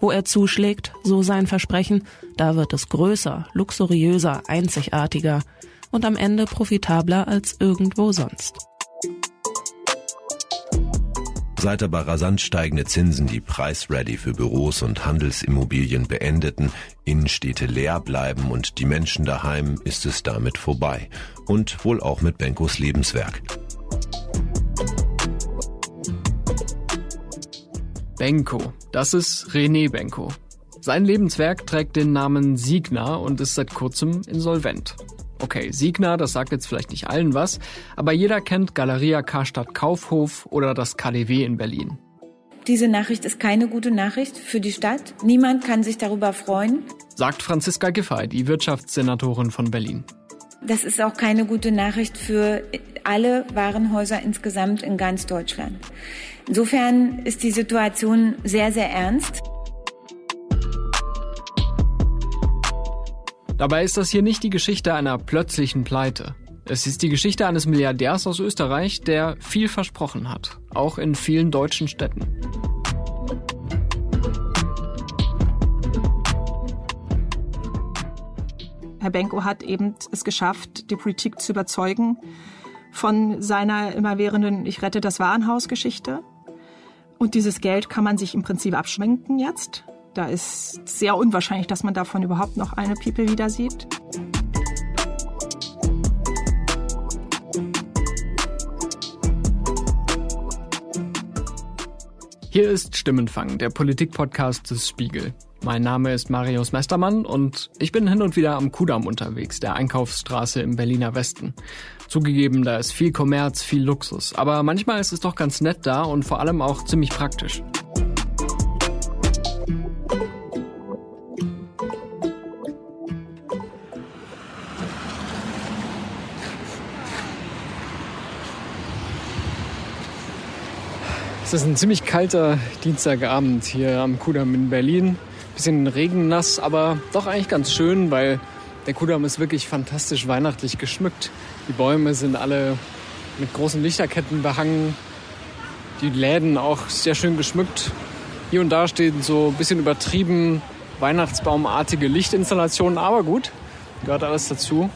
Wo er zuschlägt, so sein Versprechen, da wird es größer, luxuriöser, einzigartiger und am Ende profitabler als irgendwo sonst. Seit aber rasant steigende Zinsen die Preis-Ready für Büros und Handelsimmobilien beendeten, Innenstädte leer bleiben und die Menschen daheim, ist es damit vorbei. Und wohl auch mit Benkos Lebenswerk. Benko. Das ist René Benko. Sein Lebenswerk trägt den Namen Signa und ist seit kurzem insolvent. Okay, Signa, das sagt jetzt vielleicht nicht allen was, aber jeder kennt Galeria Karstadt Kaufhof oder das KDW in Berlin. Diese Nachricht ist keine gute Nachricht für die Stadt. Niemand kann sich darüber freuen, sagt Franziska Giffey, die Wirtschaftssenatorin von Berlin. Das ist auch keine gute Nachricht für alle Warenhäuser insgesamt in ganz Deutschland. Insofern ist die Situation sehr, sehr ernst. Dabei ist das hier nicht die Geschichte einer plötzlichen Pleite. Es ist die Geschichte eines Milliardärs aus Österreich, der viel versprochen hat, auch in vielen deutschen Städten. Herr Benko hat eben es geschafft, die Politik zu überzeugen von seiner immerwährenden Ich rette das Warenhaus Geschichte. Und dieses Geld kann man sich im Prinzip abschwenken jetzt. Da ist sehr unwahrscheinlich, dass man davon überhaupt noch eine People wieder sieht. Hier ist Stimmenfang, der Politik-Podcast des Spiegel. Mein Name ist Marius Mestermann und ich bin hin und wieder am Kudamm unterwegs, der Einkaufsstraße im Berliner Westen. Zugegeben, da ist viel Kommerz, viel Luxus, aber manchmal ist es doch ganz nett da und vor allem auch ziemlich praktisch. Es ist ein ziemlich kalter Dienstagabend hier am Kudamm in Berlin bisschen regennass, aber doch eigentlich ganz schön, weil der Kudamm ist wirklich fantastisch weihnachtlich geschmückt. Die Bäume sind alle mit großen Lichterketten behangen. Die Läden auch sehr schön geschmückt. Hier und da stehen so ein bisschen übertrieben weihnachtsbaumartige Lichtinstallationen, aber gut, gehört alles dazu.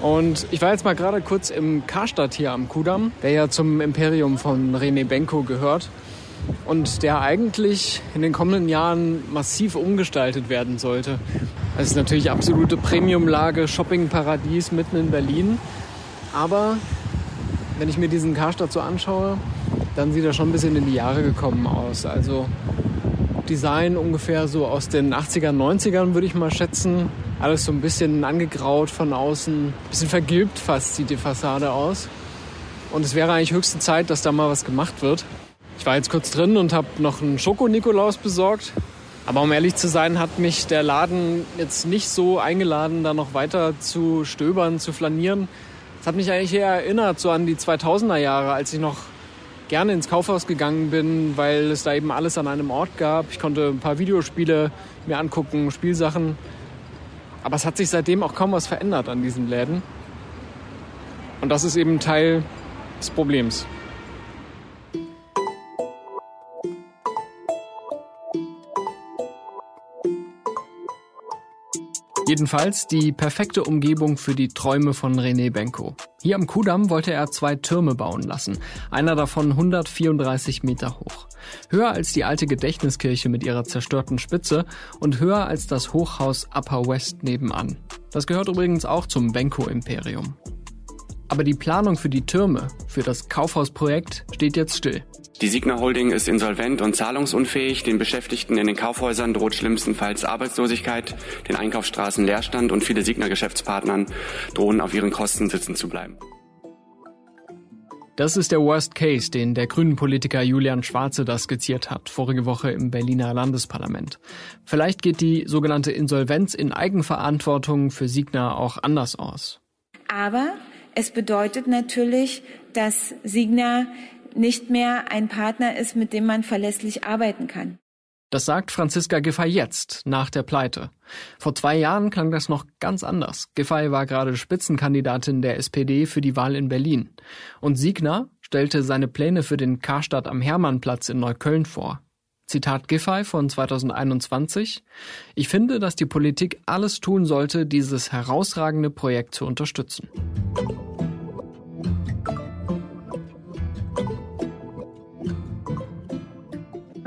Und ich war jetzt mal gerade kurz im Karstadt hier am Kudamm, der ja zum Imperium von René Benko gehört und der eigentlich in den kommenden Jahren massiv umgestaltet werden sollte. Es ist natürlich absolute Premiumlage, Shoppingparadies mitten in Berlin. Aber wenn ich mir diesen Karstadt so anschaue, dann sieht er schon ein bisschen in die Jahre gekommen aus. Also Design ungefähr so aus den 80ern, 90ern würde ich mal schätzen. Alles so ein bisschen angegraut von außen, ein bisschen vergilbt fast sieht die Fassade aus. Und es wäre eigentlich höchste Zeit, dass da mal was gemacht wird. Ich war jetzt kurz drin und habe noch einen Schoko-Nikolaus besorgt. Aber um ehrlich zu sein, hat mich der Laden jetzt nicht so eingeladen, da noch weiter zu stöbern, zu flanieren. Es hat mich eigentlich eher erinnert so an die 2000er Jahre, als ich noch gerne ins Kaufhaus gegangen bin, weil es da eben alles an einem Ort gab. Ich konnte ein paar Videospiele mir angucken, Spielsachen. Aber es hat sich seitdem auch kaum was verändert an diesen Läden. Und das ist eben Teil des Problems. Jedenfalls die perfekte Umgebung für die Träume von René Benko. Hier am Kudamm wollte er zwei Türme bauen lassen, einer davon 134 Meter hoch. Höher als die alte Gedächtniskirche mit ihrer zerstörten Spitze und höher als das Hochhaus Upper West nebenan. Das gehört übrigens auch zum Benko-Imperium. Aber die Planung für die Türme, für das Kaufhausprojekt steht jetzt still. Die Signa Holding ist insolvent und zahlungsunfähig. Den Beschäftigten in den Kaufhäusern droht schlimmstenfalls Arbeitslosigkeit, den Einkaufsstraßen Leerstand und viele Signa-Geschäftspartnern drohen auf ihren Kosten sitzen zu bleiben. Das ist der Worst Case, den der grünen Politiker Julian Schwarze da skizziert hat, vorige Woche im Berliner Landesparlament. Vielleicht geht die sogenannte Insolvenz in Eigenverantwortung für Signa auch anders aus. Aber es bedeutet natürlich, dass Signa nicht mehr ein Partner ist, mit dem man verlässlich arbeiten kann. Das sagt Franziska Giffey jetzt, nach der Pleite. Vor zwei Jahren klang das noch ganz anders. Giffey war gerade Spitzenkandidatin der SPD für die Wahl in Berlin. Und Siegner stellte seine Pläne für den Karstadt am Hermannplatz in Neukölln vor. Zitat Giffey von 2021. Ich finde, dass die Politik alles tun sollte, dieses herausragende Projekt zu unterstützen.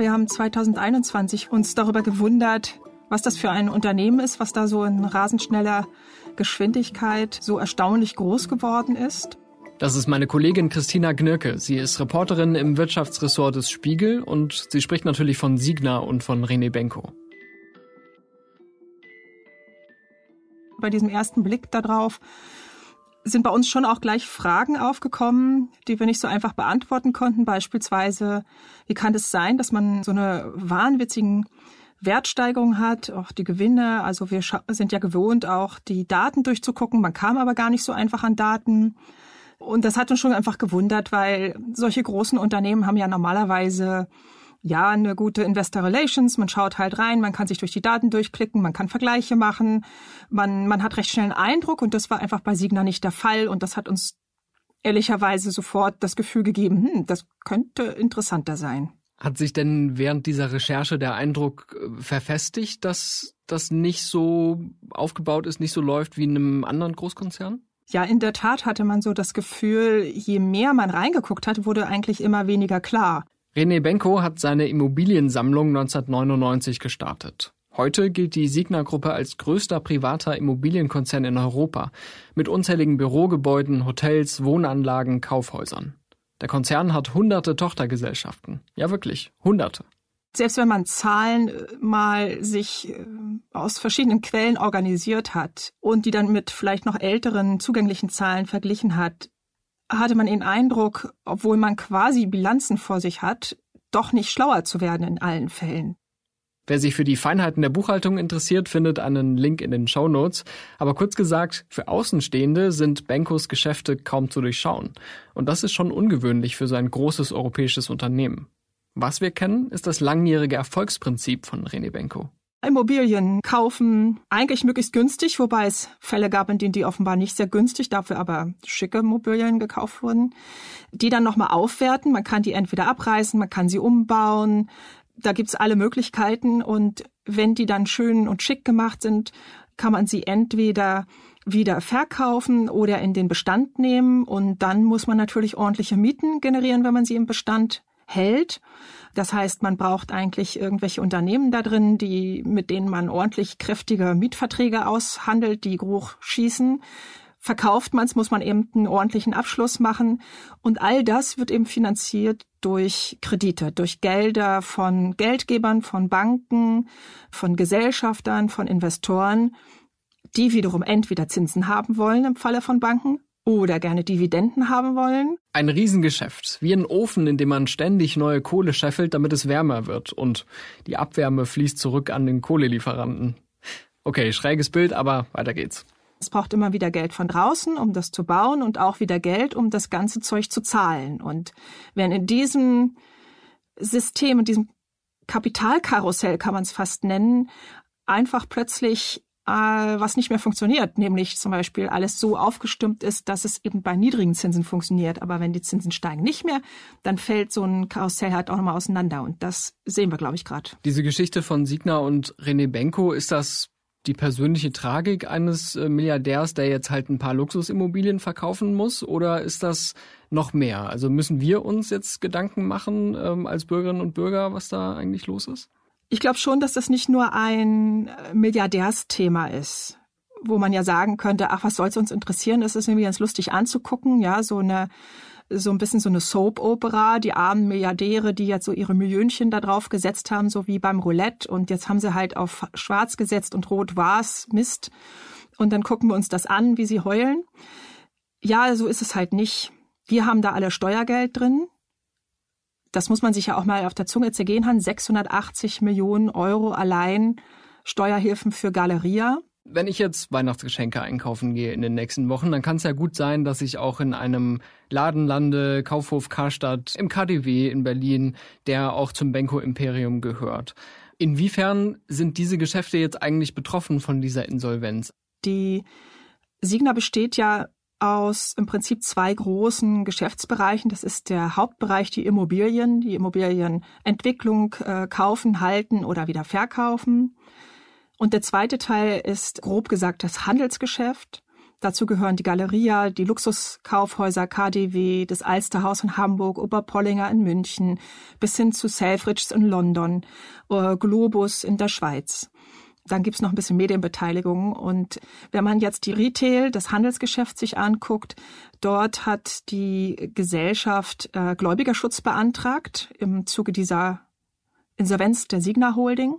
wir haben 2021 uns darüber gewundert, was das für ein Unternehmen ist, was da so in rasend schneller Geschwindigkeit so erstaunlich groß geworden ist. Das ist meine Kollegin Christina Gnirke. Sie ist Reporterin im Wirtschaftsressort des Spiegel und sie spricht natürlich von Signa und von René Benko. Bei diesem ersten Blick darauf sind bei uns schon auch gleich Fragen aufgekommen, die wir nicht so einfach beantworten konnten. Beispielsweise, wie kann es das sein, dass man so eine wahnwitzigen Wertsteigerung hat, auch die Gewinne. Also wir sind ja gewohnt, auch die Daten durchzugucken. Man kam aber gar nicht so einfach an Daten. Und das hat uns schon einfach gewundert, weil solche großen Unternehmen haben ja normalerweise ja, eine gute Investor Relations, man schaut halt rein, man kann sich durch die Daten durchklicken, man kann Vergleiche machen, man, man hat recht schnell einen Eindruck und das war einfach bei Signa nicht der Fall und das hat uns ehrlicherweise sofort das Gefühl gegeben, hm, das könnte interessanter sein. Hat sich denn während dieser Recherche der Eindruck äh, verfestigt, dass das nicht so aufgebaut ist, nicht so läuft wie in einem anderen Großkonzern? Ja, in der Tat hatte man so das Gefühl, je mehr man reingeguckt hat, wurde eigentlich immer weniger klar. René Benko hat seine Immobiliensammlung 1999 gestartet. Heute gilt die Signa Gruppe als größter privater Immobilienkonzern in Europa mit unzähligen Bürogebäuden, Hotels, Wohnanlagen, Kaufhäusern. Der Konzern hat hunderte Tochtergesellschaften. Ja, wirklich, hunderte. Selbst wenn man Zahlen äh, mal sich äh, aus verschiedenen Quellen organisiert hat und die dann mit vielleicht noch älteren zugänglichen Zahlen verglichen hat, hatte man den Eindruck, obwohl man quasi Bilanzen vor sich hat, doch nicht schlauer zu werden in allen Fällen. Wer sich für die Feinheiten der Buchhaltung interessiert, findet einen Link in den Show Notes. Aber kurz gesagt, für Außenstehende sind Benkos Geschäfte kaum zu durchschauen. Und das ist schon ungewöhnlich für so ein großes europäisches Unternehmen. Was wir kennen, ist das langjährige Erfolgsprinzip von René Benko. Immobilien kaufen, eigentlich möglichst günstig, wobei es Fälle gab, in denen die offenbar nicht sehr günstig, dafür aber schicke Immobilien gekauft wurden, die dann nochmal aufwerten. Man kann die entweder abreißen, man kann sie umbauen. Da gibt's alle Möglichkeiten und wenn die dann schön und schick gemacht sind, kann man sie entweder wieder verkaufen oder in den Bestand nehmen. Und dann muss man natürlich ordentliche Mieten generieren, wenn man sie im Bestand hält. Das heißt, man braucht eigentlich irgendwelche Unternehmen da drin, die, mit denen man ordentlich kräftige Mietverträge aushandelt, die hoch schießen. Verkauft man es, muss man eben einen ordentlichen Abschluss machen. Und all das wird eben finanziert durch Kredite, durch Gelder von Geldgebern, von Banken, von Gesellschaftern, von Investoren, die wiederum entweder Zinsen haben wollen im Falle von Banken oder gerne Dividenden haben wollen. Ein Riesengeschäft, wie ein Ofen, in dem man ständig neue Kohle scheffelt, damit es wärmer wird und die Abwärme fließt zurück an den Kohlelieferanten. Okay, schräges Bild, aber weiter geht's. Es braucht immer wieder Geld von draußen, um das zu bauen und auch wieder Geld, um das ganze Zeug zu zahlen. Und wenn in diesem System, in diesem Kapitalkarussell kann man es fast nennen, einfach plötzlich äh, was nicht mehr funktioniert, nämlich zum Beispiel alles so aufgestimmt ist, dass es eben bei niedrigen Zinsen funktioniert. Aber wenn die Zinsen steigen nicht mehr, dann fällt so ein Karussell halt auch nochmal auseinander. Und das sehen wir, glaube ich, gerade. Diese Geschichte von Signa und René Benko, ist das die persönliche Tragik eines äh, Milliardärs, der jetzt halt ein paar Luxusimmobilien verkaufen muss? Oder ist das noch mehr? Also müssen wir uns jetzt Gedanken machen ähm, als Bürgerinnen und Bürger, was da eigentlich los ist? Ich glaube schon, dass das nicht nur ein äh, Milliardärsthema ist, wo man ja sagen könnte, ach, was soll's uns interessieren? Es ist irgendwie ganz lustig anzugucken, ja, so eine so ein bisschen so eine Soap-Opera, die armen Milliardäre, die jetzt so ihre Millionchen da drauf gesetzt haben, so wie beim Roulette. Und jetzt haben sie halt auf schwarz gesetzt und rot war's, Mist. Und dann gucken wir uns das an, wie sie heulen. Ja, so ist es halt nicht. Wir haben da alle Steuergeld drin das muss man sich ja auch mal auf der Zunge zergehen haben, 680 Millionen Euro allein Steuerhilfen für Galeria. Wenn ich jetzt Weihnachtsgeschenke einkaufen gehe in den nächsten Wochen, dann kann es ja gut sein, dass ich auch in einem Laden lande, Kaufhof Karstadt, im KDW in Berlin, der auch zum Benko Imperium gehört. Inwiefern sind diese Geschäfte jetzt eigentlich betroffen von dieser Insolvenz? Die Signa besteht ja aus im Prinzip zwei großen Geschäftsbereichen. Das ist der Hauptbereich die Immobilien, die Immobilienentwicklung, äh, kaufen, halten oder wieder verkaufen. Und der zweite Teil ist grob gesagt das Handelsgeschäft. Dazu gehören die Galeria, die Luxuskaufhäuser KDW, das Alsterhaus in Hamburg, Oberpollinger in München, bis hin zu Selfridges in London, äh, Globus in der Schweiz. Dann gibt's noch ein bisschen Medienbeteiligung. Und wenn man jetzt die Retail, das Handelsgeschäft sich anguckt, dort hat die Gesellschaft äh, Gläubigerschutz beantragt im Zuge dieser Insolvenz der Signa Holding.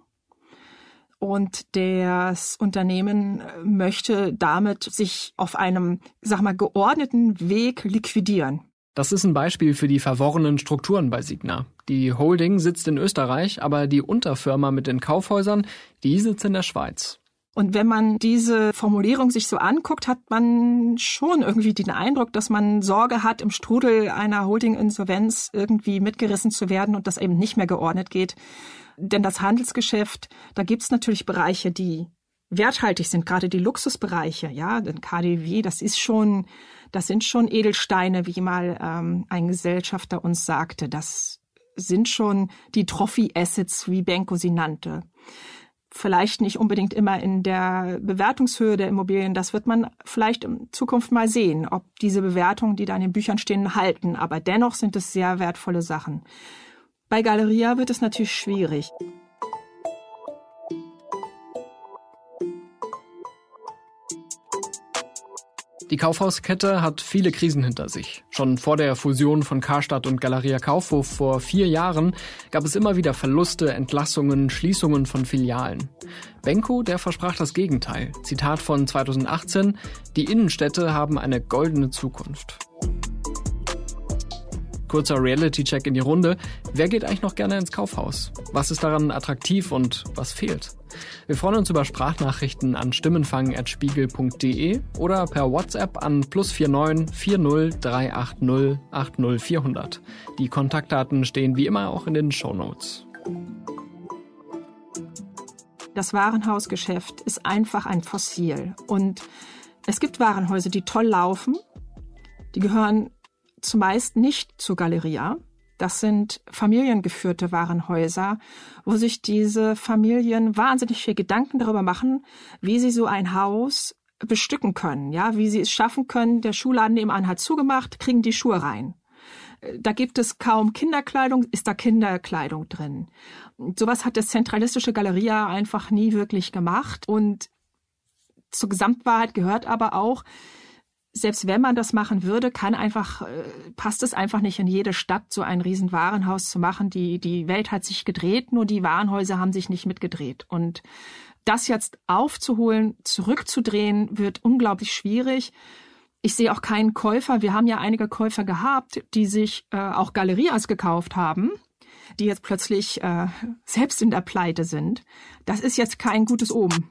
Und das Unternehmen äh, möchte damit sich auf einem, sag mal, geordneten Weg liquidieren. Das ist ein Beispiel für die verworrenen Strukturen bei Signa. Die Holding sitzt in Österreich, aber die Unterfirma mit den Kaufhäusern, die sitzt in der Schweiz. Und wenn man diese Formulierung sich so anguckt, hat man schon irgendwie den Eindruck, dass man Sorge hat, im Strudel einer Holding-Insolvenz irgendwie mitgerissen zu werden und das eben nicht mehr geordnet geht. Denn das Handelsgeschäft, da gibt es natürlich Bereiche, die werthaltig sind, gerade die Luxusbereiche, ja, denn KDW, das ist schon das sind schon Edelsteine, wie mal ähm, ein Gesellschafter uns sagte. Das sind schon die Trophy-Assets, wie Benko sie nannte. Vielleicht nicht unbedingt immer in der Bewertungshöhe der Immobilien. Das wird man vielleicht in Zukunft mal sehen, ob diese Bewertungen, die da in den Büchern stehen, halten. Aber dennoch sind es sehr wertvolle Sachen. Bei Galeria wird es natürlich schwierig. Die Kaufhauskette hat viele Krisen hinter sich. Schon vor der Fusion von Karstadt und Galeria Kaufhof vor vier Jahren gab es immer wieder Verluste, Entlassungen, Schließungen von Filialen. Benko, der versprach das Gegenteil. Zitat von 2018, die Innenstädte haben eine goldene Zukunft. Kurzer Reality-Check in die Runde. Wer geht eigentlich noch gerne ins Kaufhaus? Was ist daran attraktiv und was fehlt? Wir freuen uns über Sprachnachrichten an stimmenfang.spiegel.de oder per WhatsApp an plus 49 40 380 80 400. Die Kontaktdaten stehen wie immer auch in den Shownotes. Das Warenhausgeschäft ist einfach ein Fossil und es gibt Warenhäuser, die toll laufen. Die gehören zumeist nicht zur Galeria. Das sind familiengeführte Warenhäuser, wo sich diese Familien wahnsinnig viel Gedanken darüber machen, wie sie so ein Haus bestücken können, ja, wie sie es schaffen können. Der Schuhladen nebenan hat zugemacht, kriegen die Schuhe rein. Da gibt es kaum Kinderkleidung, ist da Kinderkleidung drin. Sowas hat das zentralistische Galeria einfach nie wirklich gemacht. Und zur Gesamtwahrheit gehört aber auch, selbst wenn man das machen würde, kann einfach, äh, passt es einfach nicht in jede Stadt, so ein Riesenwarenhaus zu machen. Die, die Welt hat sich gedreht, nur die Warenhäuser haben sich nicht mitgedreht. Und das jetzt aufzuholen, zurückzudrehen, wird unglaublich schwierig. Ich sehe auch keinen Käufer. Wir haben ja einige Käufer gehabt, die sich äh, auch Galerias gekauft haben, die jetzt plötzlich äh, selbst in der Pleite sind. Das ist jetzt kein gutes Oben.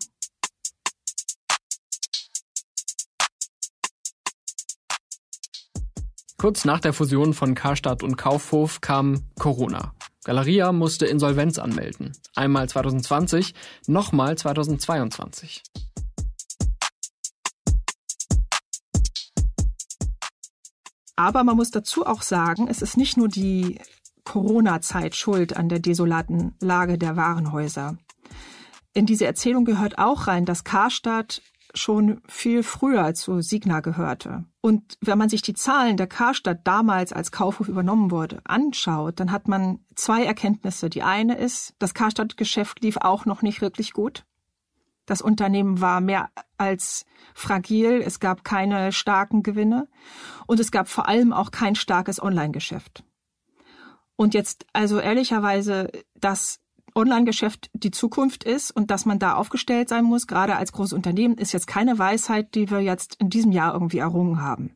Kurz nach der Fusion von Karstadt und Kaufhof kam Corona. Galeria musste Insolvenz anmelden. Einmal 2020, nochmal 2022. Aber man muss dazu auch sagen, es ist nicht nur die Corona-Zeit schuld an der desolaten Lage der Warenhäuser. In diese Erzählung gehört auch rein, dass Karstadt schon viel früher zu Signa gehörte. Und wenn man sich die Zahlen der Karstadt damals als Kaufhof übernommen wurde anschaut, dann hat man zwei Erkenntnisse. Die eine ist, das Karstadt-Geschäft lief auch noch nicht wirklich gut. Das Unternehmen war mehr als fragil, es gab keine starken Gewinne und es gab vor allem auch kein starkes Online-Geschäft. Und jetzt also ehrlicherweise, das Online-Geschäft die Zukunft ist und dass man da aufgestellt sein muss, gerade als großes Unternehmen, ist jetzt keine Weisheit, die wir jetzt in diesem Jahr irgendwie errungen haben.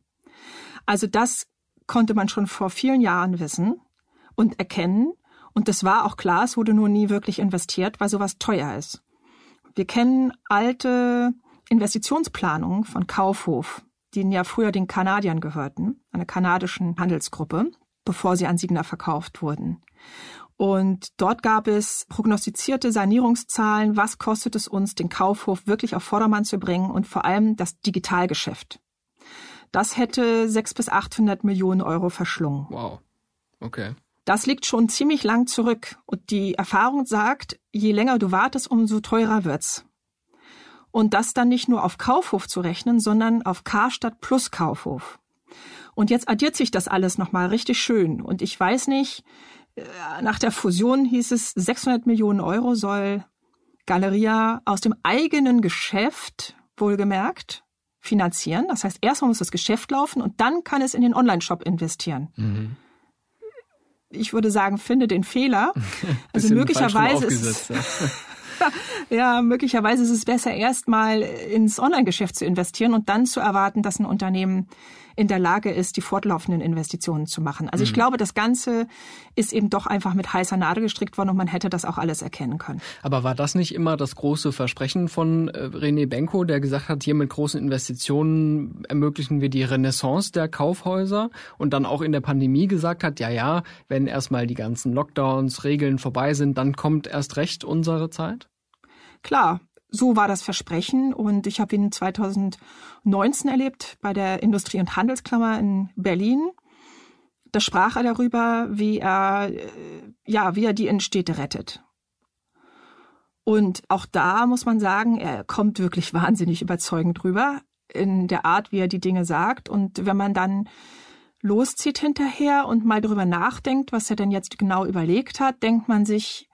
Also das konnte man schon vor vielen Jahren wissen und erkennen. Und das war auch klar, es wurde nur nie wirklich investiert, weil sowas teuer ist. Wir kennen alte Investitionsplanungen von Kaufhof, die ja früher den Kanadiern gehörten, einer kanadischen Handelsgruppe, bevor sie an Signa verkauft wurden. Und dort gab es prognostizierte Sanierungszahlen, was kostet es uns, den Kaufhof wirklich auf Vordermann zu bringen und vor allem das Digitalgeschäft. Das hätte 600 bis 800 Millionen Euro verschlungen. Wow. Okay. Das liegt schon ziemlich lang zurück und die Erfahrung sagt, je länger du wartest, umso teurer wird's. Und das dann nicht nur auf Kaufhof zu rechnen, sondern auf Karstadt plus Kaufhof. Und jetzt addiert sich das alles nochmal richtig schön. Und ich weiß nicht, äh, nach der Fusion hieß es, 600 Millionen Euro soll Galeria aus dem eigenen Geschäft, wohlgemerkt, finanzieren. Das heißt, erstmal muss das Geschäft laufen und dann kann es in den Online-Shop investieren. Mhm. Ich würde sagen, finde den Fehler. also möglicherweise ist ja, möglicherweise ist es besser, erstmal ins Online-Geschäft zu investieren und dann zu erwarten, dass ein Unternehmen in der Lage ist, die fortlaufenden Investitionen zu machen. Also mhm. ich glaube, das Ganze ist eben doch einfach mit heißer Nadel gestrickt worden und man hätte das auch alles erkennen können. Aber war das nicht immer das große Versprechen von äh, René Benko, der gesagt hat, hier mit großen Investitionen ermöglichen wir die Renaissance der Kaufhäuser und dann auch in der Pandemie gesagt hat, ja, ja, wenn erstmal die ganzen Lockdowns, Regeln vorbei sind, dann kommt erst recht unsere Zeit? Klar, so war das Versprechen und ich habe ihn 2019 erlebt bei der Industrie- und Handelsklammer in Berlin. Da sprach er darüber, wie er, äh, ja, wie er die Innenstädte rettet. Und auch da muss man sagen, er kommt wirklich wahnsinnig überzeugend rüber in der Art, wie er die Dinge sagt. Und wenn man dann loszieht hinterher und mal darüber nachdenkt, was er denn jetzt genau überlegt hat, denkt man sich,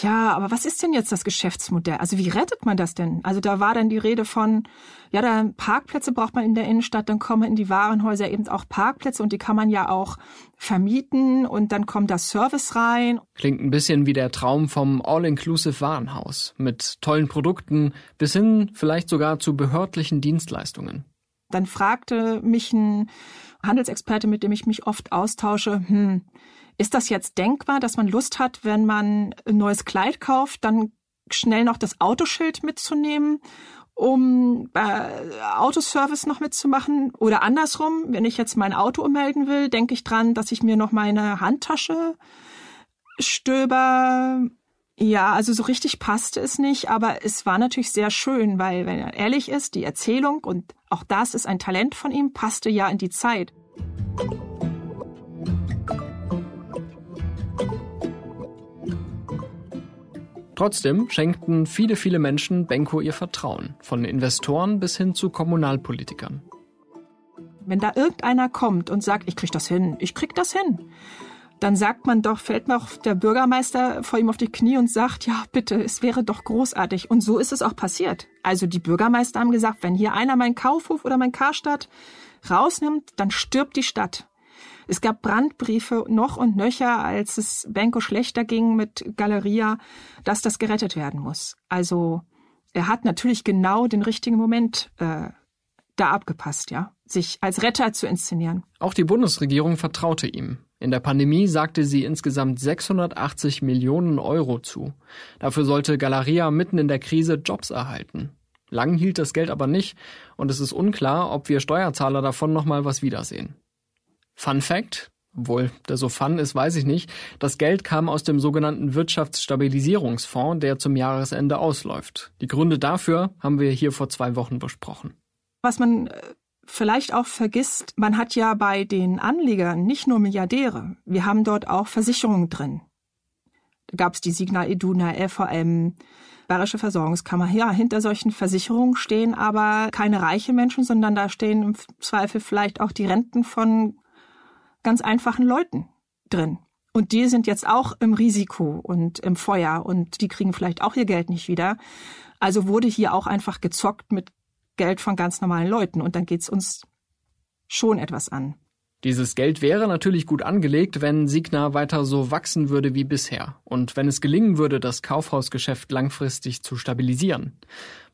ja, aber was ist denn jetzt das Geschäftsmodell? Also wie rettet man das denn? Also da war dann die Rede von, ja, da Parkplätze braucht man in der Innenstadt, dann kommen in die Warenhäuser eben auch Parkplätze und die kann man ja auch vermieten und dann kommt da Service rein. Klingt ein bisschen wie der Traum vom All-Inclusive Warenhaus mit tollen Produkten bis hin vielleicht sogar zu behördlichen Dienstleistungen. Dann fragte mich ein Handelsexperte, mit dem ich mich oft austausche, hm, ist das jetzt denkbar, dass man Lust hat, wenn man ein neues Kleid kauft, dann schnell noch das Autoschild mitzunehmen, um äh, Autoservice noch mitzumachen? Oder andersrum, wenn ich jetzt mein Auto ummelden will, denke ich dran, dass ich mir noch meine Handtasche stöber. Ja, also so richtig passte es nicht, aber es war natürlich sehr schön, weil, wenn er ehrlich ist, die Erzählung und auch das ist ein Talent von ihm, passte ja in die Zeit. Trotzdem schenkten viele, viele Menschen Benko ihr Vertrauen, von Investoren bis hin zu Kommunalpolitikern. Wenn da irgendeiner kommt und sagt, ich krieg das hin, ich krieg das hin, dann sagt man doch, fällt mir auch der Bürgermeister vor ihm auf die Knie und sagt, ja, bitte, es wäre doch großartig. Und so ist es auch passiert. Also die Bürgermeister haben gesagt, wenn hier einer meinen Kaufhof oder meinen Karstadt rausnimmt, dann stirbt die Stadt. Es gab Brandbriefe noch und nöcher, als es Benko schlechter ging mit Galeria, dass das gerettet werden muss. Also er hat natürlich genau den richtigen Moment äh, da abgepasst, ja, sich als Retter zu inszenieren. Auch die Bundesregierung vertraute ihm. In der Pandemie sagte sie insgesamt 680 Millionen Euro zu. Dafür sollte Galeria mitten in der Krise Jobs erhalten. Lang hielt das Geld aber nicht und es ist unklar, ob wir Steuerzahler davon nochmal was wiedersehen. Fun Fact, obwohl der so fun ist, weiß ich nicht. Das Geld kam aus dem sogenannten Wirtschaftsstabilisierungsfonds, der zum Jahresende ausläuft. Die Gründe dafür haben wir hier vor zwei Wochen besprochen. Was man äh, vielleicht auch vergisst, man hat ja bei den Anlegern nicht nur Milliardäre. Wir haben dort auch Versicherungen drin. Da gab es die Signal Iduna, LVM, Bayerische Versorgungskammer. Ja, hinter solchen Versicherungen stehen aber keine reichen Menschen, sondern da stehen im Zweifel vielleicht auch die Renten von ganz einfachen Leuten drin. Und die sind jetzt auch im Risiko und im Feuer und die kriegen vielleicht auch ihr Geld nicht wieder. Also wurde hier auch einfach gezockt mit Geld von ganz normalen Leuten und dann geht's uns schon etwas an. Dieses Geld wäre natürlich gut angelegt, wenn Signa weiter so wachsen würde wie bisher und wenn es gelingen würde, das Kaufhausgeschäft langfristig zu stabilisieren.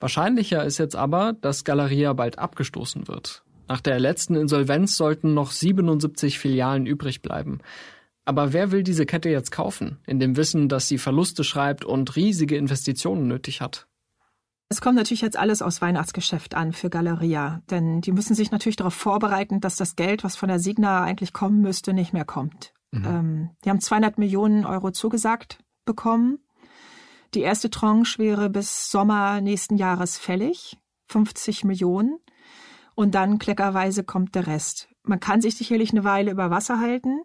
Wahrscheinlicher ist jetzt aber, dass Galeria bald abgestoßen wird nach der letzten Insolvenz sollten noch 77 Filialen übrig bleiben. Aber wer will diese Kette jetzt kaufen, in dem Wissen, dass sie Verluste schreibt und riesige Investitionen nötig hat? Es kommt natürlich jetzt alles aus Weihnachtsgeschäft an für Galeria, denn die müssen sich natürlich darauf vorbereiten, dass das Geld, was von der Signa eigentlich kommen müsste, nicht mehr kommt. Mhm. Ähm, die haben 200 Millionen Euro zugesagt bekommen. Die erste Tranche wäre bis Sommer nächsten Jahres fällig, 50 Millionen und dann kleckerweise kommt der Rest. Man kann sich sicherlich eine Weile über Wasser halten.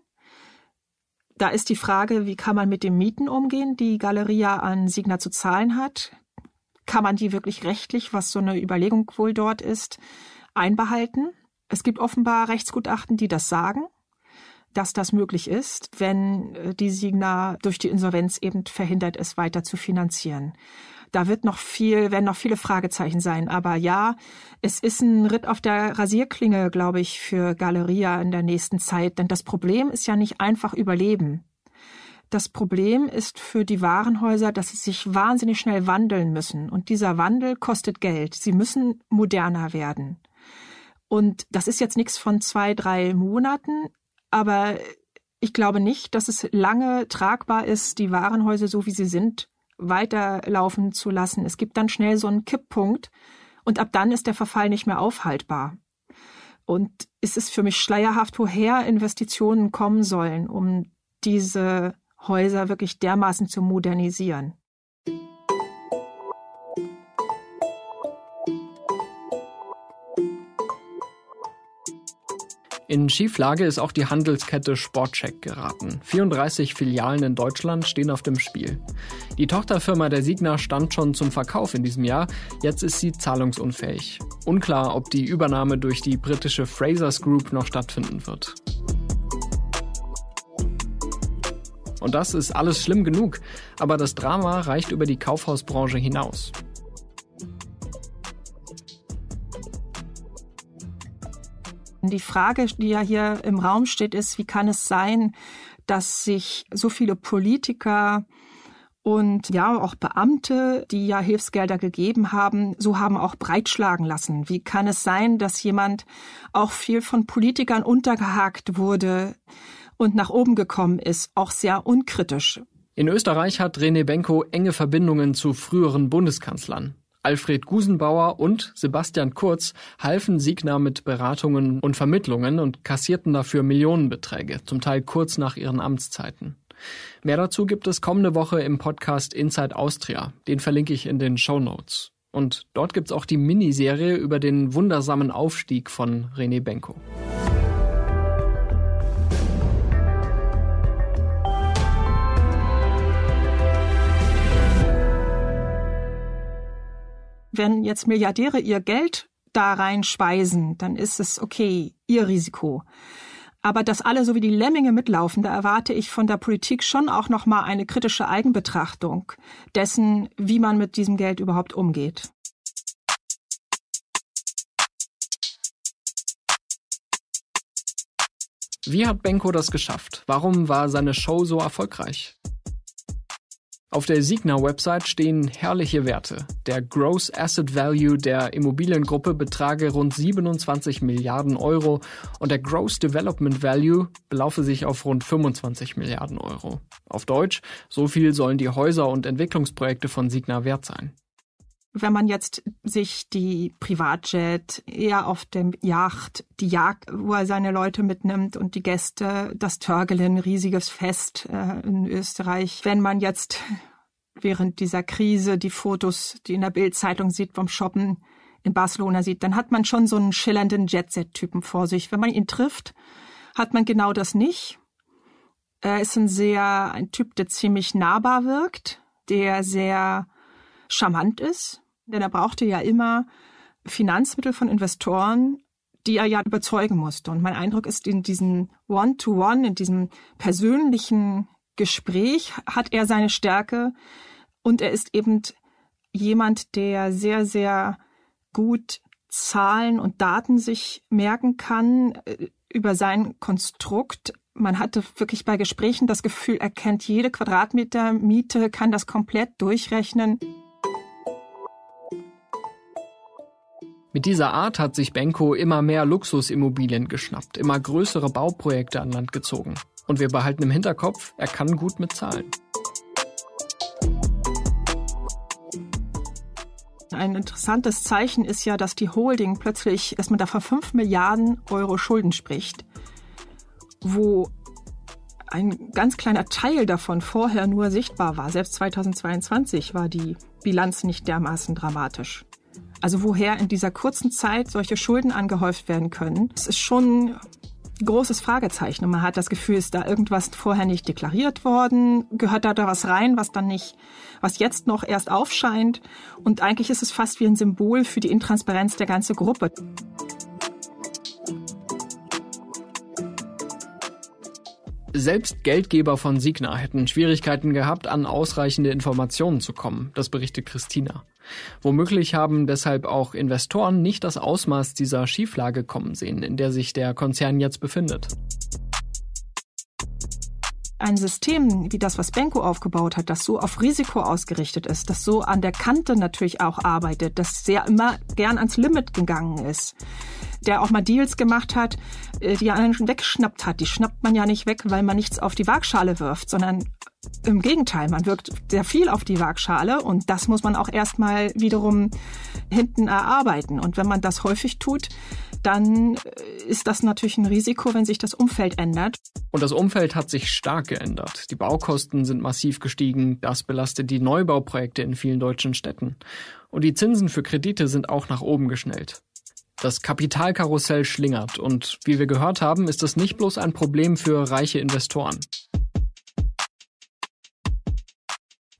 Da ist die Frage, wie kann man mit den Mieten umgehen, die Galeria an Signa zu zahlen hat? Kann man die wirklich rechtlich, was so eine Überlegung wohl dort ist, einbehalten? Es gibt offenbar Rechtsgutachten, die das sagen, dass das möglich ist, wenn äh, die Signa durch die Insolvenz eben verhindert ist, weiter zu finanzieren da wird noch viel, werden noch viele Fragezeichen sein. Aber ja, es ist ein Ritt auf der Rasierklinge, glaube ich, für Galeria in der nächsten Zeit. Denn das Problem ist ja nicht einfach Überleben. Das Problem ist für die Warenhäuser, dass sie sich wahnsinnig schnell wandeln müssen. Und dieser Wandel kostet Geld. Sie müssen moderner werden. Und das ist jetzt nichts von zwei, drei Monaten, aber ich glaube nicht, dass es lange tragbar ist, die Warenhäuser so wie sie sind weiterlaufen zu lassen. Es gibt dann schnell so einen Kipppunkt und ab dann ist der Verfall nicht mehr aufhaltbar. Und es ist für mich schleierhaft, woher Investitionen kommen sollen, um diese Häuser wirklich dermaßen zu modernisieren. In Schieflage ist auch die Handelskette Sportcheck geraten. 34 Filialen in Deutschland stehen auf dem Spiel. Die Tochterfirma der Signa stand schon zum Verkauf in diesem Jahr, jetzt ist sie zahlungsunfähig. Unklar, ob die Übernahme durch die britische Frasers Group noch stattfinden wird. Und das ist alles schlimm genug, aber das Drama reicht über die Kaufhausbranche hinaus. Die Frage, die ja hier im Raum steht, ist, wie kann es sein, dass sich so viele Politiker und ja, auch Beamte, die ja Hilfsgelder gegeben haben, so haben auch breitschlagen lassen. Wie kann es sein, dass jemand auch viel von Politikern untergehakt wurde und nach oben gekommen ist, auch sehr unkritisch? In Österreich hat René Benko enge Verbindungen zu früheren Bundeskanzlern. Alfred Gusenbauer und Sebastian Kurz halfen Signa mit Beratungen und Vermittlungen und kassierten dafür Millionenbeträge, zum Teil kurz nach ihren Amtszeiten. Mehr dazu gibt es kommende Woche im Podcast Inside Austria. Den verlinke ich in den Show Notes. Und dort gibt es auch die Miniserie über den wundersamen Aufstieg von René Benko. wenn jetzt Milliardäre ihr Geld da reinspeisen, dann ist es okay, ihr Risiko. Aber dass alle so wie die Lemminge mitlaufen, da erwarte ich von der Politik schon auch noch mal eine kritische Eigenbetrachtung dessen, wie man mit diesem Geld überhaupt umgeht. Wie hat Benko das geschafft? Warum war seine Show so erfolgreich? Auf der Signa-Website stehen herrliche Werte. Der Gross Asset Value der Immobiliengruppe betrage rund 27 Milliarden Euro und der Gross Development Value belaufe sich auf rund 25 Milliarden Euro. Auf Deutsch, so viel sollen die Häuser und Entwicklungsprojekte von Signa wert sein wenn man jetzt sich die Privatjet eher auf dem Yacht, die Jagd, wo er seine Leute mitnimmt und die Gäste, das Törgelin, riesiges Fest äh, in Österreich. Wenn man jetzt während dieser Krise die Fotos, die in der Bildzeitung sieht vom Shoppen in Barcelona sieht, dann hat man schon so einen schillernden Jet-Set-Typen vor sich. Wenn man ihn trifft, hat man genau das nicht. Er ist ein sehr, ein Typ, der ziemlich nahbar wirkt, der sehr charmant ist, denn er brauchte ja immer Finanzmittel von Investoren, die er ja überzeugen musste. Und mein Eindruck ist, in diesem One-to-One, -one, in diesem persönlichen Gespräch hat er seine Stärke und er ist eben jemand, der sehr, sehr gut Zahlen und Daten sich merken kann äh, über sein Konstrukt. Man hatte wirklich bei Gesprächen das Gefühl, er kennt jede Quadratmeter Miete, kann das komplett durchrechnen. Mit dieser Art hat sich Benko immer mehr Luxusimmobilien geschnappt, immer größere Bauprojekte an Land gezogen. Und wir behalten im Hinterkopf, er kann gut mit Zahlen. Ein interessantes Zeichen ist ja, dass die Holding plötzlich, dass man da von 5 Milliarden Euro Schulden spricht, wo ein ganz kleiner Teil davon vorher nur sichtbar war. Selbst 2022 war die Bilanz nicht dermaßen dramatisch. Also woher in dieser kurzen Zeit solche Schulden angehäuft werden können, das ist schon ein großes Fragezeichen. Und man hat das Gefühl, ist da irgendwas vorher nicht deklariert worden? Gehört da da was rein, was dann nicht, was jetzt noch erst aufscheint? Und eigentlich ist es fast wie ein Symbol für die Intransparenz der ganzen Gruppe. Selbst Geldgeber von Signa hätten Schwierigkeiten gehabt, an ausreichende Informationen zu kommen, das berichtet Christina. Womöglich haben deshalb auch Investoren nicht das Ausmaß dieser Schieflage kommen sehen, in der sich der Konzern jetzt befindet ein System wie das, was Benko aufgebaut hat, das so auf Risiko ausgerichtet ist, das so an der Kante natürlich auch arbeitet, das sehr immer gern ans Limit gegangen ist, der auch mal Deals gemacht hat, äh, die einen schon weggeschnappt hat. Die schnappt man ja nicht weg, weil man nichts auf die Waagschale wirft, sondern im Gegenteil, man wirkt sehr viel auf die Waagschale und das muss man auch erstmal wiederum hinten erarbeiten. Und wenn man das häufig tut, dann äh, ist das natürlich ein Risiko, wenn sich das Umfeld ändert. Und das Umfeld hat sich stark geändert. Die Baukosten sind massiv gestiegen. Das belastet die Neubauprojekte in vielen deutschen Städten. Und die Zinsen für Kredite sind auch nach oben geschnellt. Das Kapitalkarussell schlingert und wie wir gehört haben, ist das nicht bloß ein Problem für reiche Investoren.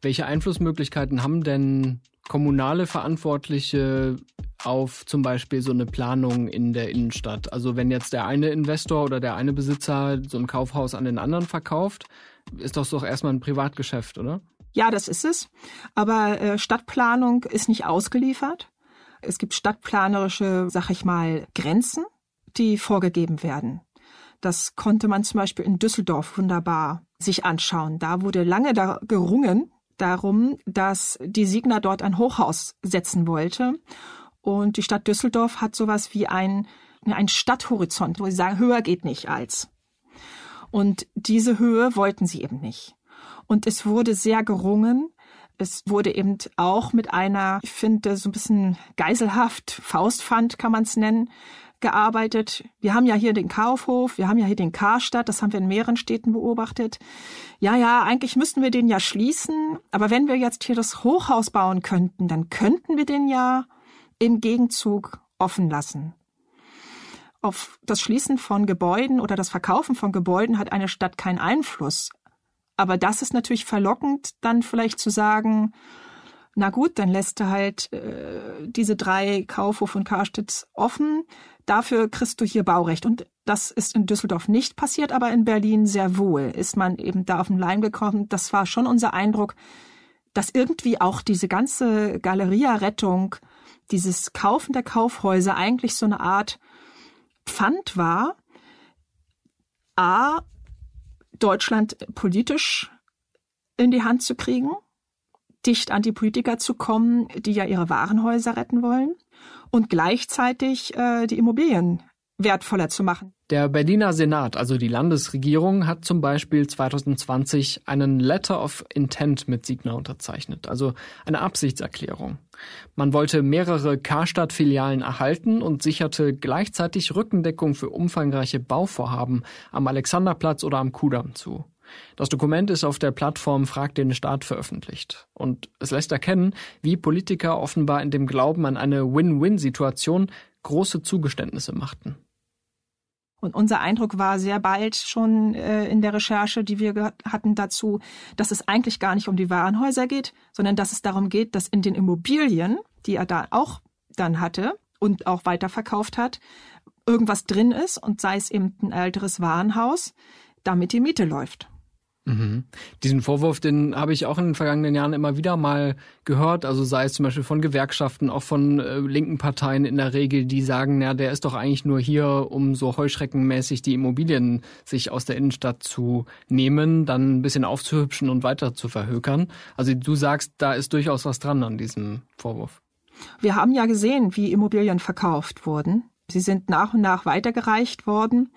Welche Einflussmöglichkeiten haben denn kommunale Verantwortliche auf zum Beispiel so eine Planung in der Innenstadt. Also wenn jetzt der eine Investor oder der eine Besitzer so ein Kaufhaus an den anderen verkauft, ist das doch erstmal ein Privatgeschäft, oder? Ja, das ist es. Aber äh, Stadtplanung ist nicht ausgeliefert. Es gibt stadtplanerische, sag ich mal, Grenzen, die vorgegeben werden. Das konnte man zum Beispiel in Düsseldorf wunderbar sich anschauen. Da wurde lange da gerungen darum, dass die Signa dort ein Hochhaus setzen wollte. Und die Stadt Düsseldorf hat sowas wie ein, ein Stadthorizont, wo sie sagen, höher geht nicht als. Und diese Höhe wollten sie eben nicht. Und es wurde sehr gerungen. Es wurde eben auch mit einer, ich finde, so ein bisschen geiselhaft, Faustpfand kann man es nennen, gearbeitet. Wir haben ja hier den Kaufhof, wir haben ja hier den Karstadt, das haben wir in mehreren Städten beobachtet. Ja, ja, eigentlich müssten wir den ja schließen, aber wenn wir jetzt hier das Hochhaus bauen könnten, dann könnten wir den ja im Gegenzug offen lassen. Auf das Schließen von Gebäuden oder das Verkaufen von Gebäuden hat eine Stadt keinen Einfluss. Aber das ist natürlich verlockend, dann vielleicht zu sagen, na gut, dann lässt du halt äh, diese drei Kaufhof und Karstitz offen. Dafür kriegst du hier Baurecht. Und das ist in Düsseldorf nicht passiert, aber in Berlin sehr wohl. Ist man eben da auf den Leim gekommen. Das war schon unser Eindruck, dass irgendwie auch diese ganze Galeria-Rettung dieses Kaufen der Kaufhäuser eigentlich so eine Art Pfand war, A, Deutschland politisch in die Hand zu kriegen, dicht an die Politiker zu kommen, die ja ihre Warenhäuser retten wollen und gleichzeitig äh, die Immobilien wertvoller zu machen. Der Berliner Senat, also die Landesregierung, hat zum Beispiel 2020 einen Letter of Intent mit Signa unterzeichnet, also eine Absichtserklärung. Man wollte mehrere Karstadt-Filialen erhalten und sicherte gleichzeitig Rückendeckung für umfangreiche Bauvorhaben am Alexanderplatz oder am Kudamm zu. Das Dokument ist auf der Plattform Frag den Staat veröffentlicht. Und es lässt erkennen, wie Politiker offenbar in dem Glauben an eine Win-Win-Situation große Zugeständnisse machten. Und unser Eindruck war sehr bald schon äh, in der Recherche, die wir hatten dazu, dass es eigentlich gar nicht um die Warenhäuser geht, sondern dass es darum geht, dass in den Immobilien, die er da auch dann hatte und auch weiterverkauft hat, irgendwas drin ist und sei es eben ein älteres Warenhaus, damit die Miete läuft. Mhm. Diesen Vorwurf, den habe ich auch in den vergangenen Jahren immer wieder mal gehört. Also sei es zum Beispiel von Gewerkschaften, auch von äh, linken Parteien in der Regel, die sagen, na, der ist doch eigentlich nur hier, um so heuschreckenmäßig die Immobilien sich aus der Innenstadt zu nehmen, dann ein bisschen aufzuhübschen und weiter zu verhökern. Also du sagst, da ist durchaus was dran an diesem Vorwurf. Wir haben ja gesehen, wie Immobilien verkauft wurden. Sie sind nach und nach weitergereicht worden.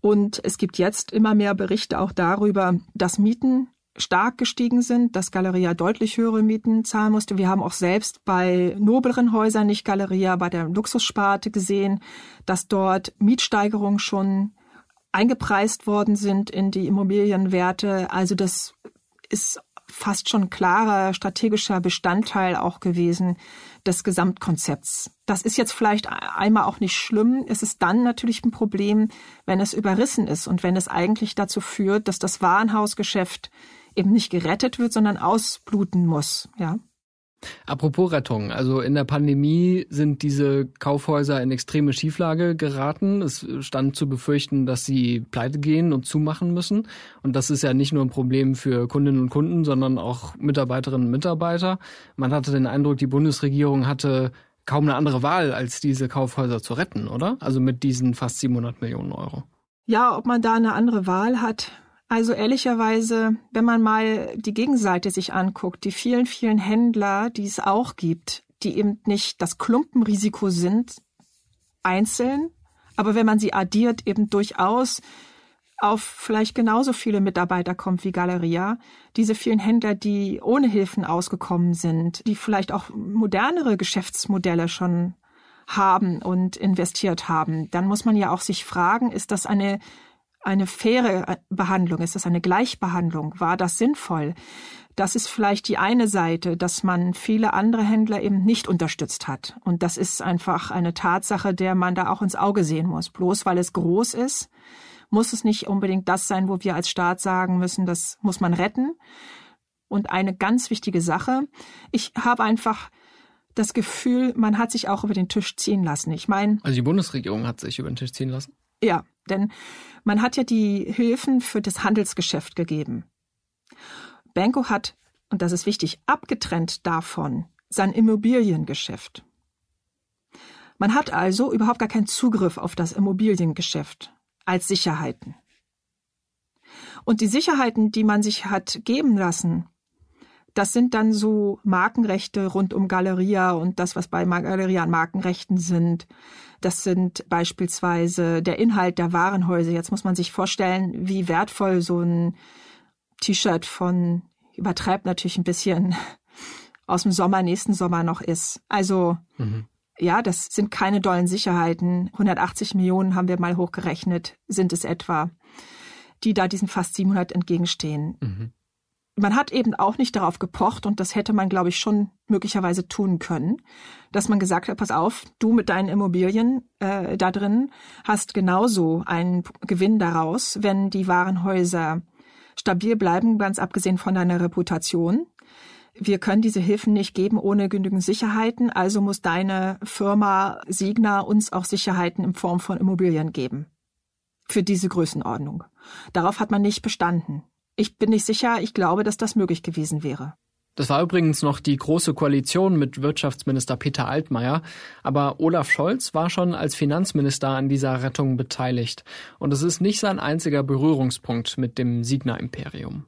Und es gibt jetzt immer mehr Berichte auch darüber, dass Mieten stark gestiegen sind, dass Galeria deutlich höhere Mieten zahlen musste. Wir haben auch selbst bei nobleren Häusern, nicht Galeria, bei der Luxussparte gesehen, dass dort Mietsteigerungen schon eingepreist worden sind in die Immobilienwerte. Also das ist fast schon klarer strategischer Bestandteil auch gewesen des Gesamtkonzepts. Das ist jetzt vielleicht e-, einmal auch nicht schlimm. Es ist dann natürlich ein Problem, wenn es überrissen ist und wenn es eigentlich dazu führt, dass das Warenhausgeschäft eben nicht gerettet wird, sondern ausbluten muss, ja. Apropos Rettung, also in der Pandemie sind diese Kaufhäuser in extreme Schieflage geraten. Es stand zu befürchten, dass sie pleite gehen und zumachen müssen. Und das ist ja nicht nur ein Problem für Kundinnen und Kunden, sondern auch Mitarbeiterinnen und Mitarbeiter. Man hatte den Eindruck, die Bundesregierung hatte kaum eine andere Wahl, als diese Kaufhäuser zu retten, oder? Also mit diesen fast 700 Millionen Euro. Ja, ob man da eine andere Wahl hat, also ehrlicherweise, wenn man mal die Gegenseite sich anguckt, die vielen, vielen Händler, die es auch gibt, die eben nicht das Klumpenrisiko sind, einzeln, aber wenn man sie addiert, eben durchaus auf vielleicht genauso viele Mitarbeiter kommt wie Galeria. Diese vielen Händler, die ohne Hilfen ausgekommen sind, die vielleicht auch modernere Geschäftsmodelle schon haben und investiert haben, dann muss man ja auch sich fragen, ist das eine eine faire äh, Behandlung? Ist das eine Gleichbehandlung? War das sinnvoll? Das ist vielleicht die eine Seite, dass man viele andere Händler eben nicht unterstützt hat. Und das ist einfach eine Tatsache, der man da auch ins Auge sehen muss. Bloß weil es groß ist, muss es nicht unbedingt das sein, wo wir als Staat sagen müssen, das muss man retten. Und eine ganz wichtige Sache, ich habe einfach das Gefühl, man hat sich auch über den Tisch ziehen lassen. Ich meine. Also die Bundesregierung hat sich über den Tisch ziehen lassen? Ja, denn man hat ja die Hilfen für das Handelsgeschäft gegeben. Benko hat, und das ist wichtig, abgetrennt davon sein Immobiliengeschäft. Man hat also überhaupt gar keinen Zugriff auf das Immobiliengeschäft als Sicherheiten. Und die Sicherheiten, die man sich hat geben lassen, das sind dann so Markenrechte rund um Galeria und das, was bei Galeria an Markenrechten sind. Das sind beispielsweise der Inhalt der Warenhäuser. Jetzt muss man sich vorstellen, wie wertvoll so ein T-Shirt von, übertreibt natürlich ein bisschen, aus dem Sommer, nächsten Sommer noch ist. Also, mhm. ja, das sind keine dollen Sicherheiten. 180 Millionen haben wir mal hochgerechnet, sind es etwa, die da diesen fast 700 entgegenstehen. Mhm man hat eben auch nicht darauf gepocht, und das hätte man, glaube ich, schon möglicherweise tun können, dass man gesagt hat, pass auf, du mit deinen Immobilien äh, da drin hast genauso einen Gewinn daraus, wenn die Warenhäuser stabil bleiben, ganz abgesehen von deiner Reputation. Wir können diese Hilfen nicht geben ohne genügend Sicherheiten, also muss deine Firma Signa uns auch Sicherheiten in Form von Immobilien geben. Für diese Größenordnung. Darauf hat man nicht bestanden. Ich bin nicht sicher, ich glaube, dass das möglich gewesen wäre. Das war übrigens noch die große Koalition mit Wirtschaftsminister Peter Altmaier, aber Olaf Scholz war schon als Finanzminister an dieser Rettung beteiligt und es ist nicht sein einziger Berührungspunkt mit dem signer Imperium.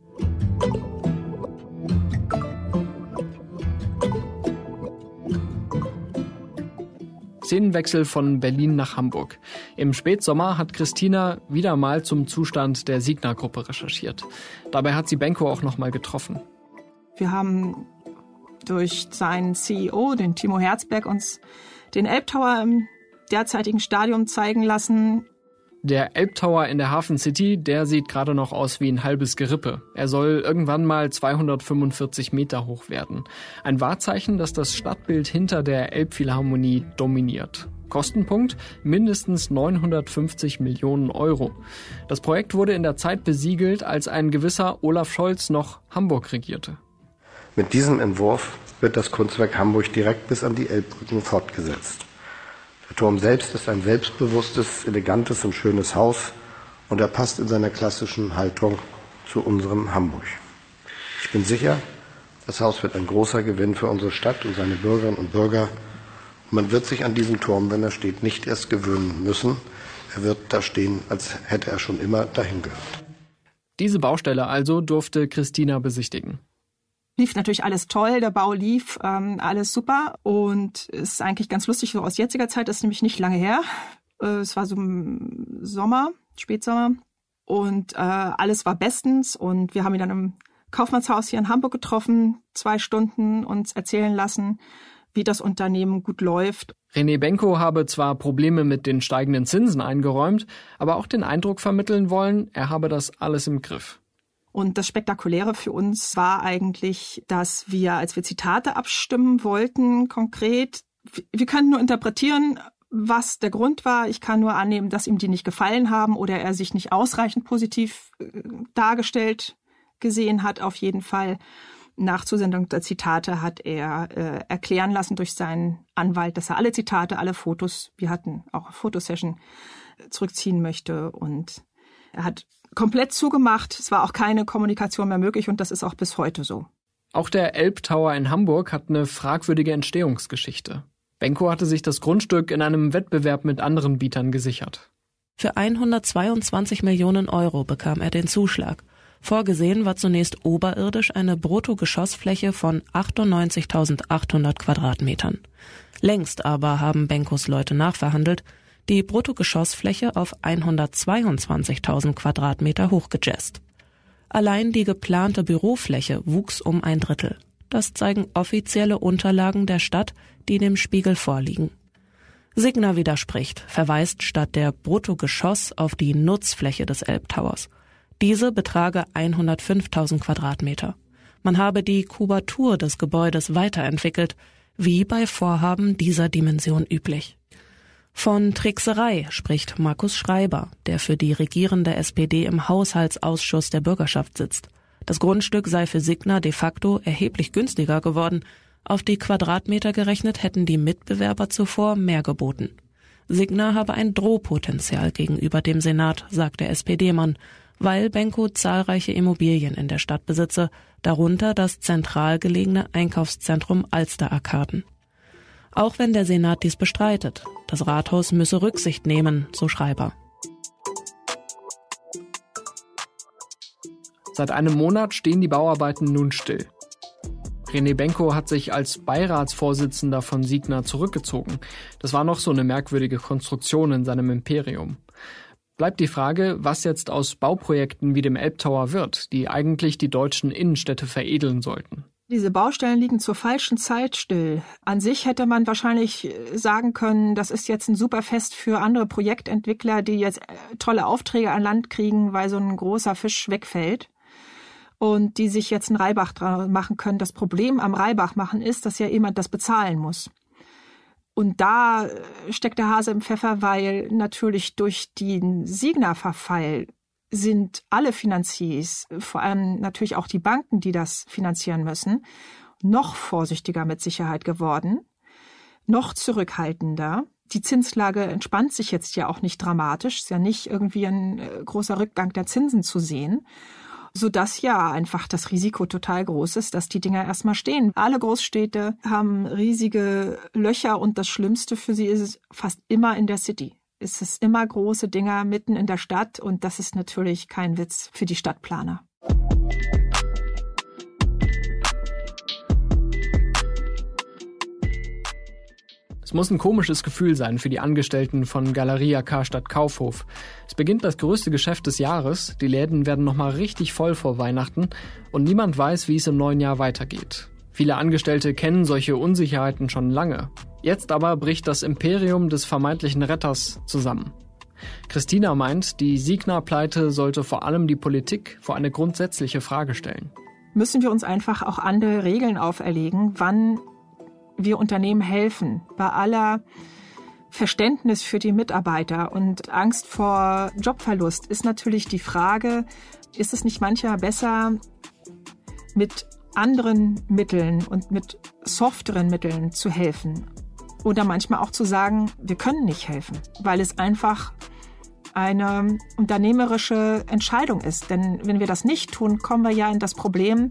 Szenenwechsel von Berlin nach Hamburg. Im Spätsommer hat Christina wieder mal zum Zustand der Signa-Gruppe recherchiert. Dabei hat sie Benko auch noch mal getroffen. Wir haben durch seinen CEO, den Timo Herzberg, uns den Elbtower im derzeitigen Stadium zeigen lassen, der Elbtower in der Hafen City, der sieht gerade noch aus wie ein halbes Gerippe. Er soll irgendwann mal 245 Meter hoch werden. Ein Wahrzeichen, dass das Stadtbild hinter der Elbphilharmonie dominiert. Kostenpunkt mindestens 950 Millionen Euro. Das Projekt wurde in der Zeit besiegelt, als ein gewisser Olaf Scholz noch Hamburg regierte. Mit diesem Entwurf wird das Kunstwerk Hamburg direkt bis an die Elbbrücken fortgesetzt. Der Turm selbst ist ein selbstbewusstes, elegantes und schönes Haus und er passt in seiner klassischen Haltung zu unserem Hamburg. Ich bin sicher, das Haus wird ein großer Gewinn für unsere Stadt und seine Bürgerinnen und Bürger. Und man wird sich an diesen Turm, wenn er steht, nicht erst gewöhnen müssen. Er wird da stehen, als hätte er schon immer dahin gehört. Diese Baustelle also durfte Christina besichtigen lief natürlich alles toll, der Bau lief, ähm, alles super und ist eigentlich ganz lustig, so aus jetziger Zeit, das ist nämlich nicht lange her. Äh, es war so im Sommer, Spätsommer und äh, alles war bestens und wir haben ihn dann im Kaufmannshaus hier in Hamburg getroffen, zwei Stunden uns erzählen lassen, wie das Unternehmen gut läuft. René Benko habe zwar Probleme mit den steigenden Zinsen eingeräumt, aber auch den Eindruck vermitteln wollen, er habe das alles im Griff. Und das Spektakuläre für uns war eigentlich, dass wir, als wir Zitate abstimmen wollten, konkret, wir könnten nur interpretieren, was der Grund war. Ich kann nur annehmen, dass ihm die nicht gefallen haben oder er sich nicht ausreichend positiv äh, dargestellt gesehen hat, auf jeden Fall. Nach Zusendung der Zitate hat er äh, erklären lassen durch seinen Anwalt, dass er alle Zitate, alle Fotos, wir hatten auch Fotosession, äh, zurückziehen möchte. Und er hat komplett zugemacht. Es war auch keine Kommunikation mehr möglich und das ist auch bis heute so. Auch der Elbtower in Hamburg hat eine fragwürdige Entstehungsgeschichte. Benko hatte sich das Grundstück in einem Wettbewerb mit anderen Bietern gesichert. Für 122 Millionen Euro bekam er den Zuschlag. Vorgesehen war zunächst oberirdisch eine Bruttogeschossfläche von 98.800 Quadratmetern. Längst aber haben Benkos Leute nachverhandelt, die Bruttogeschossfläche auf 122.000 Quadratmeter hochgejazzt. Allein die geplante Bürofläche wuchs um ein Drittel. Das zeigen offizielle Unterlagen der Stadt, die dem Spiegel vorliegen. Signa widerspricht, verweist statt der Bruttogeschoss auf die Nutzfläche des Elbtowers. Diese betrage 105.000 Quadratmeter. Man habe die Kubatur des Gebäudes weiterentwickelt, wie bei Vorhaben dieser Dimension üblich. Von Trickserei spricht Markus Schreiber, der für die regierende SPD im Haushaltsausschuss der Bürgerschaft sitzt. Das Grundstück sei für Signa de facto erheblich günstiger geworden. Auf die Quadratmeter gerechnet hätten die Mitbewerber zuvor mehr geboten. Signa habe ein Drohpotenzial gegenüber dem Senat, sagt der SPD-Mann, weil Benko zahlreiche Immobilien in der Stadt besitze, darunter das zentral gelegene Einkaufszentrum alster Alsterarkaden auch wenn der Senat dies bestreitet. Das Rathaus müsse Rücksicht nehmen, so Schreiber. Seit einem Monat stehen die Bauarbeiten nun still. René Benko hat sich als Beiratsvorsitzender von Signa zurückgezogen. Das war noch so eine merkwürdige Konstruktion in seinem Imperium. Bleibt die Frage, was jetzt aus Bauprojekten wie dem Elbtower wird, die eigentlich die deutschen Innenstädte veredeln sollten. Diese Baustellen liegen zur falschen Zeit still. An sich hätte man wahrscheinlich äh, sagen können, das ist jetzt ein super Fest für andere Projektentwickler, die jetzt äh, tolle Aufträge an Land kriegen, weil so ein großer Fisch wegfällt und die sich jetzt einen Reibach dran machen können. Das Problem am Reibach machen ist, dass ja jemand das bezahlen muss. Und da äh, steckt der Hase im Pfeffer, weil natürlich durch den Signa-Verfall sind alle Finanziers, vor allem natürlich auch die Banken, die das finanzieren müssen, noch vorsichtiger mit Sicherheit geworden, noch zurückhaltender. Die Zinslage entspannt sich jetzt ja auch nicht dramatisch, ist ja nicht irgendwie ein äh, großer Rückgang der Zinsen zu sehen, sodass ja einfach das Risiko total groß ist, dass die Dinger erstmal stehen. Alle Großstädte haben riesige Löcher und das Schlimmste für sie ist es fast immer in der City ist es immer große Dinger mitten in der Stadt und das ist natürlich kein Witz für die Stadtplaner. Es muss ein komisches Gefühl sein für die Angestellten von Galeria Karstadt Kaufhof. Es beginnt das größte Geschäft des Jahres, die Läden werden nochmal richtig voll vor Weihnachten und niemand weiß, wie es im neuen Jahr weitergeht. Viele Angestellte kennen solche Unsicherheiten schon lange. Jetzt aber bricht das Imperium des vermeintlichen Retters zusammen. Christina meint, die Signa-Pleite sollte vor allem die Politik vor eine grundsätzliche Frage stellen. Müssen wir uns einfach auch andere Regeln auferlegen, wann wir Unternehmen helfen? Bei aller Verständnis für die Mitarbeiter und Angst vor Jobverlust ist natürlich die Frage, ist es nicht mancher besser, mit anderen Mitteln und mit softeren Mitteln zu helfen. Oder manchmal auch zu sagen, wir können nicht helfen, weil es einfach eine unternehmerische Entscheidung ist. Denn wenn wir das nicht tun, kommen wir ja in das Problem,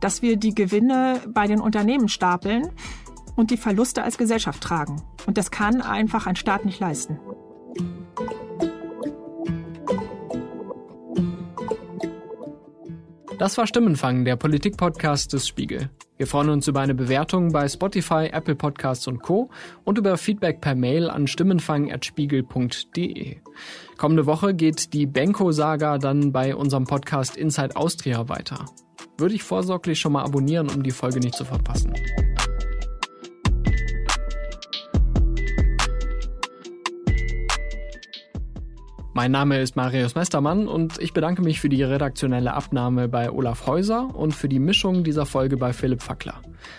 dass wir die Gewinne bei den Unternehmen stapeln und die Verluste als Gesellschaft tragen. Und das kann einfach ein Staat nicht leisten. Das war Stimmenfang, der Politik-Podcast des Spiegel. Wir freuen uns über eine Bewertung bei Spotify, Apple Podcasts und Co. und über Feedback per Mail an stimmenfang.spiegel.de. Kommende Woche geht die Benko-Saga dann bei unserem Podcast Inside Austria weiter. Würde ich vorsorglich schon mal abonnieren, um die Folge nicht zu verpassen. Mein Name ist Marius Mestermann und ich bedanke mich für die redaktionelle Abnahme bei Olaf Häuser und für die Mischung dieser Folge bei Philipp Fackler.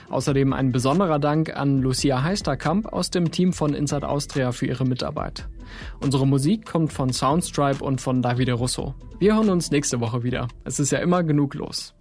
Außerdem ein besonderer Dank an Lucia Heisterkamp aus dem Team von Inside Austria für ihre Mitarbeit. Unsere Musik kommt von Soundstripe und von Davide Russo. Wir hören uns nächste Woche wieder. Es ist ja immer genug los.